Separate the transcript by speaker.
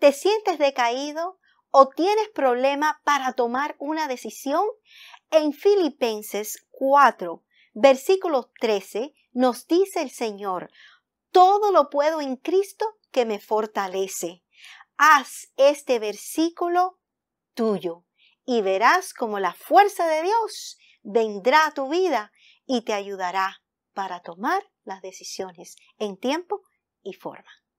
Speaker 1: te sientes decaído o tienes problema para tomar una decisión, en Filipenses 4, versículo 13, nos dice el Señor, todo lo puedo en Cristo que me fortalece. Haz este versículo tuyo y verás como la fuerza de Dios vendrá a tu vida y te ayudará para tomar las decisiones en tiempo y forma.